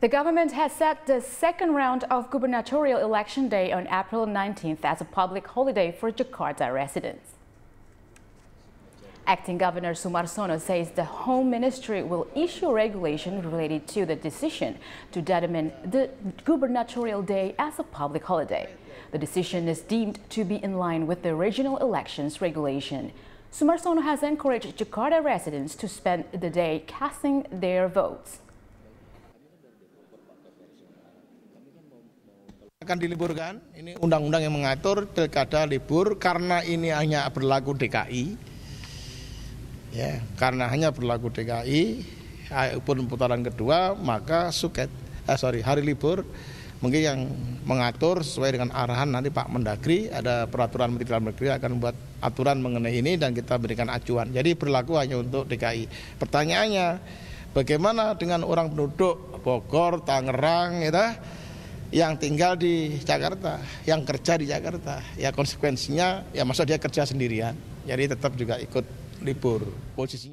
The government has set the second round of gubernatorial election day on April 19th as a public holiday for Jakarta residents. Acting Governor Sumarsono says the Home Ministry will issue regulation related to the decision to determine the gubernatorial day as a public holiday. The decision is deemed to be in line with the regional elections regulation. Sumarsono has encouraged Jakarta residents to spend the day casting their votes. akan diliburkan. Ini undang-undang yang mengatur pilkada libur karena ini hanya berlaku DKI. Ya, karena hanya berlaku DKI eh, pun putaran kedua maka suket eh, sorry hari libur mungkin yang mengatur sesuai dengan arahan nanti Pak Mendagri ada peraturan Menteri Dalam Negeri akan membuat aturan mengenai ini dan kita berikan acuan. Jadi berlaku hanya untuk DKI. Pertanyaannya, bagaimana dengan orang penduduk Bogor, Tangerang, ya? yang tinggal di Jakarta, yang kerja di Jakarta. Ya konsekuensinya ya maksudnya dia kerja sendirian, jadi tetap juga ikut libur posisinya.